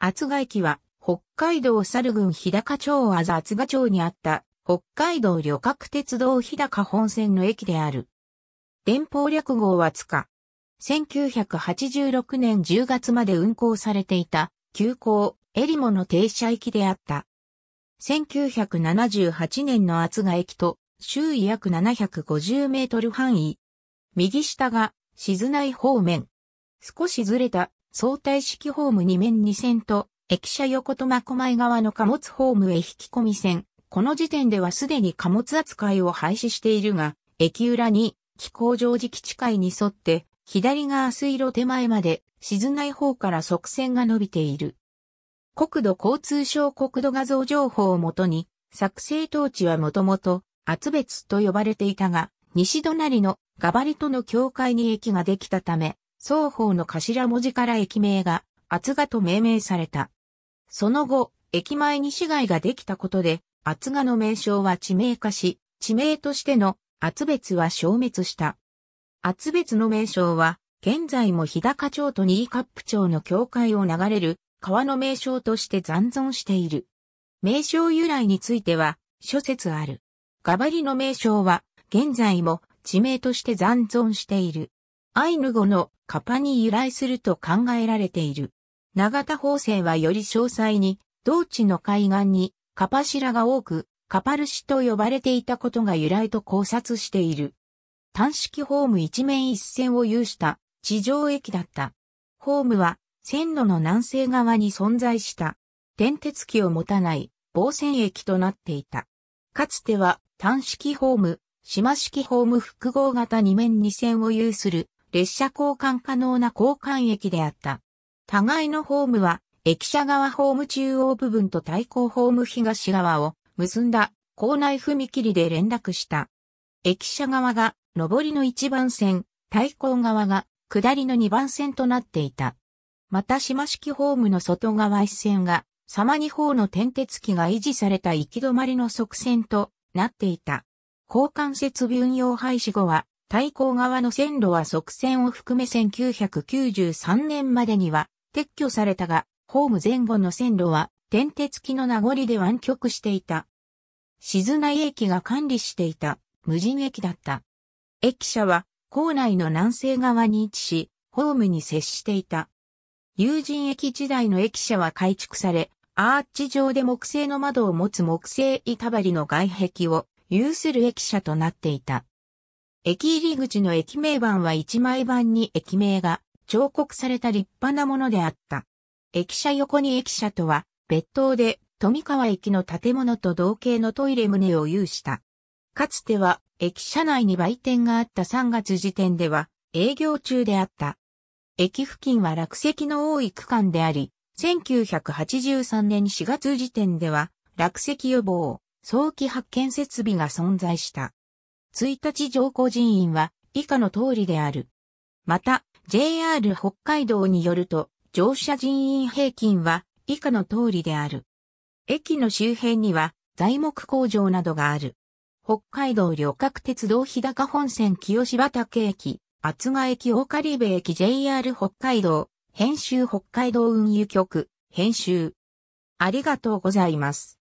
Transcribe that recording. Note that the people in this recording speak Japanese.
厚賀駅は、北海道猿郡日高町あざ厚賀町にあった、北海道旅客鉄道日高本線の駅である。電報略号はつか。1986年10月まで運行されていた、急行、エリモの停車駅であった。1978年の厚賀駅と、周囲約750メートル範囲。右下が、静内方面。少しずれた相対式ホーム2面2線と、駅舎横苫小牧側の貨物ホームへ引き込み線。この時点ではすでに貨物扱いを廃止しているが、駅裏に、気候上時基地界に沿って、左側水路手前まで、静内方から側線が伸びている。国土交通省国土画像情報をもとに、作成当地はもともと、厚別と呼ばれていたが、西隣のガバリとの境界に駅ができたため、双方の頭文字から駅名が厚賀と命名された。その後、駅前に市街ができたことで、厚賀の名称は地名化し、地名としての厚別は消滅した。厚別の名称は、現在も日高町と新カップ町の境界を流れる川の名称として残存している。名称由来については、諸説ある。ガバリの名称は、現在も地名として残存している。アイヌ語のカパに由来すると考えられている。永田法政はより詳細に、同地の海岸にカパシラが多く、カパルシと呼ばれていたことが由来と考察している。単式ホーム一面一線を有した地上駅だった。ホームは線路の南西側に存在した電鉄機を持たない防線駅となっていた。かつては単式ホーム、島式ホーム複合型二面二線を有する列車交換可能な交換駅であった。互いのホームは、駅舎側ホーム中央部分と対向ホーム東側を結んだ校内踏切で連絡した。駅舎側が上りの1番線、対向側が下りの2番線となっていた。また島式ホームの外側一線が、様に方の点鉄機が維持された行き止まりの側線となっていた。交換設備運用廃止後は、対向側の線路は側線を含め1993年までには撤去されたが、ホーム前後の線路は転鉄機の名残で湾曲していた。静内駅が管理していた無人駅だった。駅舎は構内の南西側に位置し、ホームに接していた。友人駅時代の駅舎は改築され、アーチ上で木製の窓を持つ木製板張りの外壁を有する駅舎となっていた。駅入り口の駅名板は一枚板に駅名が彫刻された立派なものであった。駅舎横に駅舎とは、別当で富川駅の建物と同型のトイレ棟を有した。かつては駅舎内に売店があった3月時点では営業中であった。駅付近は落石の多い区間であり、1983年4月時点では落石予防、早期発見設備が存在した。1日上降人員は以下の通りである。また、JR 北海道によると、乗車人員平均は以下の通りである。駅の周辺には材木工場などがある。北海道旅客鉄道日高本線清柴岳駅、厚賀駅大狩部駅 JR 北海道、編集北海道運輸局、編集。ありがとうございます。